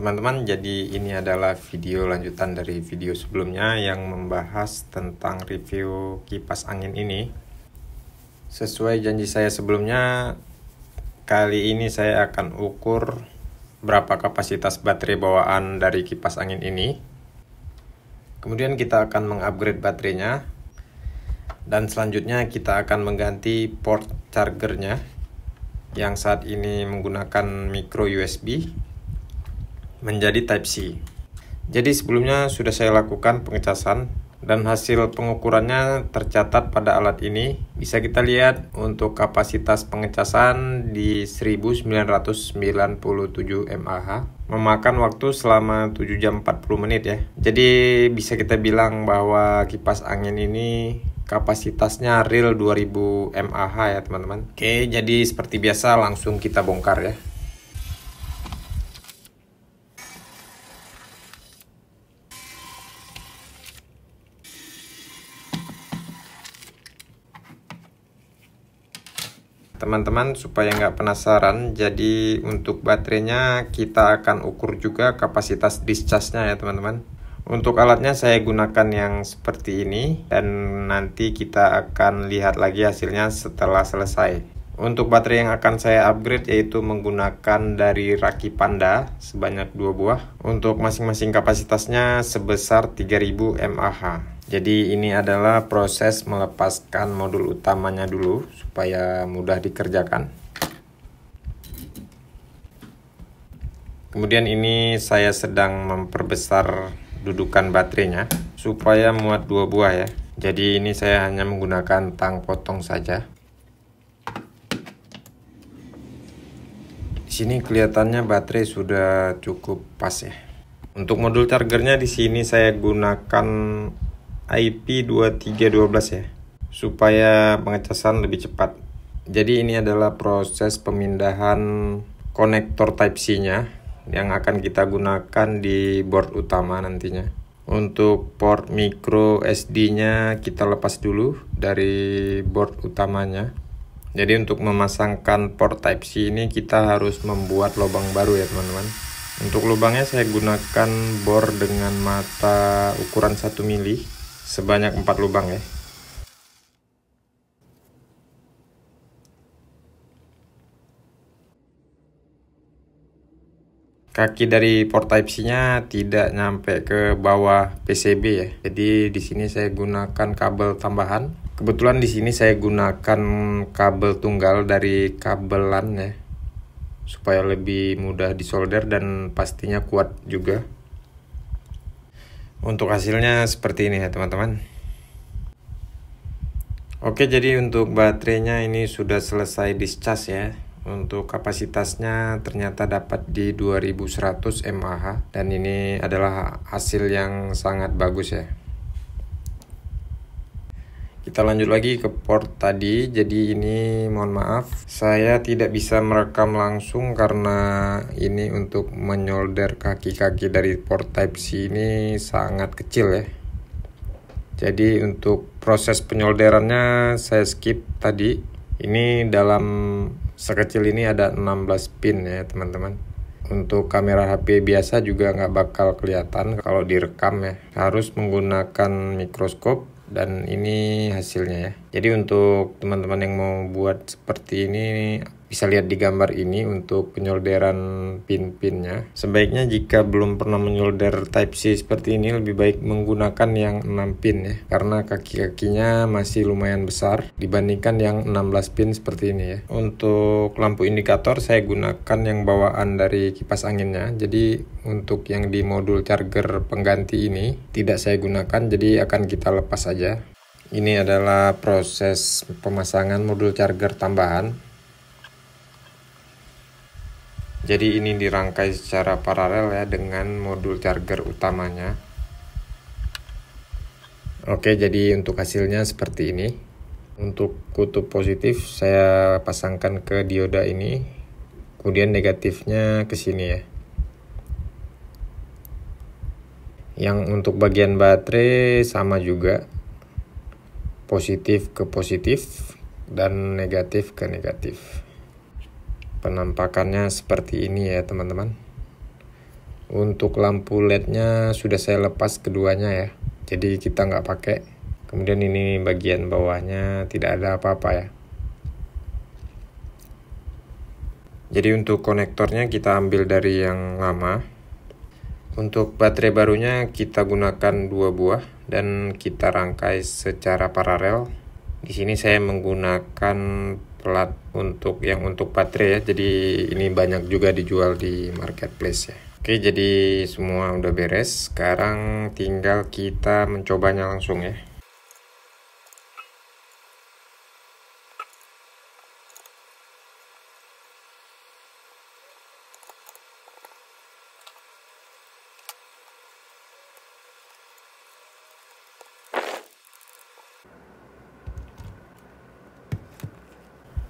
Teman-teman, jadi ini adalah video lanjutan dari video sebelumnya yang membahas tentang review kipas angin ini. Sesuai janji saya sebelumnya, kali ini saya akan ukur berapa kapasitas baterai bawaan dari kipas angin ini. Kemudian kita akan mengupgrade baterainya. Dan selanjutnya kita akan mengganti port chargernya yang saat ini menggunakan micro USB menjadi Type-C. Jadi sebelumnya sudah saya lakukan pengecasan dan hasil pengukurannya tercatat pada alat ini. Bisa kita lihat untuk kapasitas pengecasan di 1997 mAh memakan waktu selama 7 jam 40 menit ya. Jadi bisa kita bilang bahwa kipas angin ini kapasitasnya real 2000 mAh ya teman-teman. Oke, jadi seperti biasa langsung kita bongkar ya. teman-teman supaya nggak penasaran jadi untuk baterainya kita akan ukur juga kapasitas discharge-nya ya teman-teman untuk alatnya saya gunakan yang seperti ini dan nanti kita akan lihat lagi hasilnya setelah selesai untuk baterai yang akan saya upgrade yaitu menggunakan dari Raki Panda sebanyak 2 buah untuk masing-masing kapasitasnya sebesar 3000 mAh jadi ini adalah proses melepaskan modul utamanya dulu supaya mudah dikerjakan. Kemudian ini saya sedang memperbesar dudukan baterainya supaya muat dua buah ya. Jadi ini saya hanya menggunakan tang potong saja. Di sini kelihatannya baterai sudah cukup pas ya. Untuk modul chargernya di sini saya gunakan IP2312 ya supaya pengecasan lebih cepat. Jadi ini adalah proses pemindahan konektor Type-C nya yang akan kita gunakan di board utama nantinya. Untuk port micro SD nya kita lepas dulu dari board utamanya. Jadi untuk memasangkan port Type-C ini kita harus membuat lubang baru ya teman-teman. Untuk lubangnya saya gunakan bor dengan mata ukuran 1 mili sebanyak 4 lubang ya kaki dari port type C nya tidak nyampe ke bawah PCB ya jadi di sini saya gunakan kabel tambahan kebetulan di sini saya gunakan kabel tunggal dari kabelan ya supaya lebih mudah disolder dan pastinya kuat juga untuk hasilnya seperti ini ya teman-teman. Oke jadi untuk baterainya ini sudah selesai discharge ya. Untuk kapasitasnya ternyata dapat di 2100 mAh dan ini adalah hasil yang sangat bagus ya. Kita lanjut lagi ke port tadi. Jadi ini mohon maaf, saya tidak bisa merekam langsung karena ini untuk menyolder kaki-kaki dari port type C ini sangat kecil ya. Jadi untuk proses penyolderannya saya skip tadi. Ini dalam sekecil ini ada 16 pin ya teman-teman. Untuk kamera HP biasa juga nggak bakal kelihatan kalau direkam ya. Harus menggunakan mikroskop dan ini hasilnya ya jadi untuk teman-teman yang mau buat seperti ini bisa lihat di gambar ini untuk penyolderan pin-pinnya. Sebaiknya jika belum pernah menyolder Type-C seperti ini lebih baik menggunakan yang 6 pin ya. Karena kaki-kakinya masih lumayan besar dibandingkan yang 16 pin seperti ini ya. Untuk lampu indikator saya gunakan yang bawaan dari kipas anginnya. Jadi untuk yang di modul charger pengganti ini tidak saya gunakan jadi akan kita lepas saja. Ini adalah proses pemasangan modul charger tambahan jadi ini dirangkai secara paralel ya dengan modul charger utamanya. Oke, jadi untuk hasilnya seperti ini. Untuk kutub positif saya pasangkan ke dioda ini. Kemudian negatifnya ke sini ya. Yang untuk bagian baterai sama juga. Positif ke positif dan negatif ke negatif penampakannya seperti ini ya teman-teman untuk lampu lednya sudah saya lepas keduanya ya jadi kita nggak pakai kemudian ini bagian bawahnya tidak ada apa-apa ya jadi untuk konektornya kita ambil dari yang lama untuk baterai barunya kita gunakan dua buah dan kita rangkai secara paralel di sini saya menggunakan plat untuk yang untuk baterai ya jadi ini banyak juga dijual di marketplace ya oke jadi semua udah beres sekarang tinggal kita mencobanya langsung ya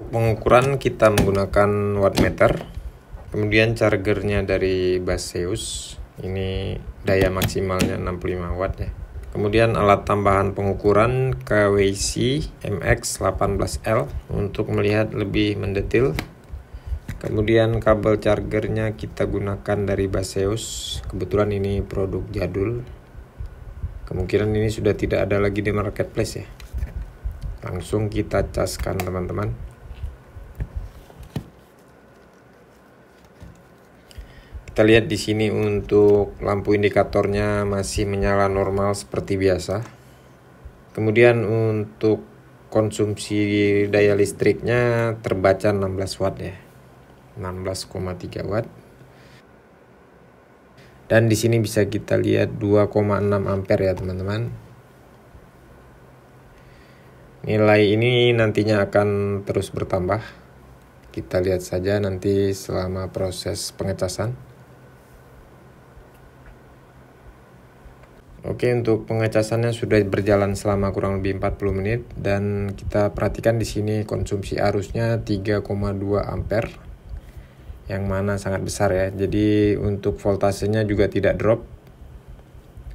pengukuran kita menggunakan wattmeter kemudian chargernya dari Baseus ini daya maksimalnya 65 watt ya kemudian alat tambahan pengukuran KWC MX18L untuk melihat lebih mendetil kemudian kabel chargernya kita gunakan dari Baseus kebetulan ini produk jadul kemungkinan ini sudah tidak ada lagi di marketplace ya langsung kita caskan teman-teman Kita lihat di sini untuk lampu indikatornya masih menyala normal seperti biasa. Kemudian untuk konsumsi daya listriknya terbaca 16 watt ya. 16,3 watt. Dan di sini bisa kita lihat 2,6 ampere ya teman-teman. Nilai ini nantinya akan terus bertambah. Kita lihat saja nanti selama proses pengecasan. Oke untuk pengecasannya sudah berjalan selama kurang lebih 40 menit dan kita perhatikan di sini konsumsi arusnya 3,2 ampere yang mana sangat besar ya. Jadi untuk voltasenya juga tidak drop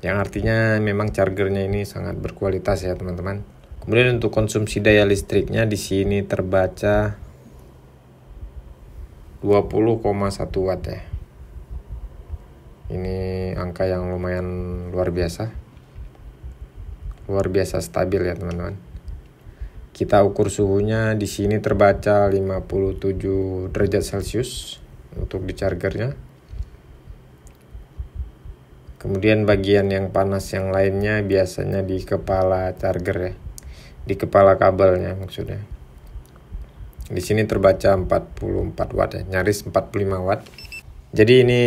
yang artinya memang chargernya ini sangat berkualitas ya teman-teman. Kemudian untuk konsumsi daya listriknya di sini terbaca 20,1 watt ya ini angka yang lumayan luar biasa luar biasa stabil ya teman-teman kita ukur suhunya di sini terbaca 57 derajat celcius untuk di chargernya kemudian bagian yang panas yang lainnya biasanya di kepala charger ya di kepala kabelnya maksudnya di sini terbaca 44 watt ya, nyaris 45 watt jadi ini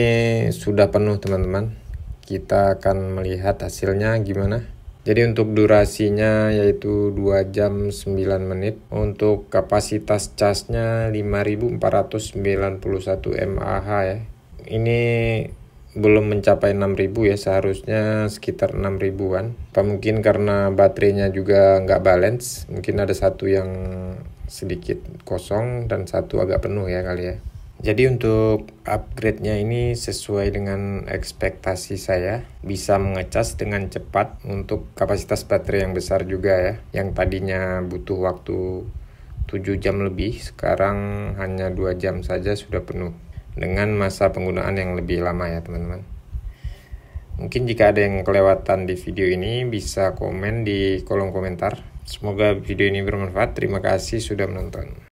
sudah penuh teman-teman. Kita akan melihat hasilnya gimana. Jadi untuk durasinya yaitu 2 jam 9 menit. Untuk kapasitas casnya 5491 mAh ya. Ini belum mencapai 6000 ya seharusnya sekitar 6000-an. mungkin karena baterainya juga nggak balance, mungkin ada satu yang sedikit kosong dan satu agak penuh ya kali ya. Jadi untuk upgrade-nya ini sesuai dengan ekspektasi saya. Bisa mengecas dengan cepat untuk kapasitas baterai yang besar juga ya. Yang tadinya butuh waktu 7 jam lebih, sekarang hanya 2 jam saja sudah penuh. Dengan masa penggunaan yang lebih lama ya teman-teman. Mungkin jika ada yang kelewatan di video ini bisa komen di kolom komentar. Semoga video ini bermanfaat. Terima kasih sudah menonton.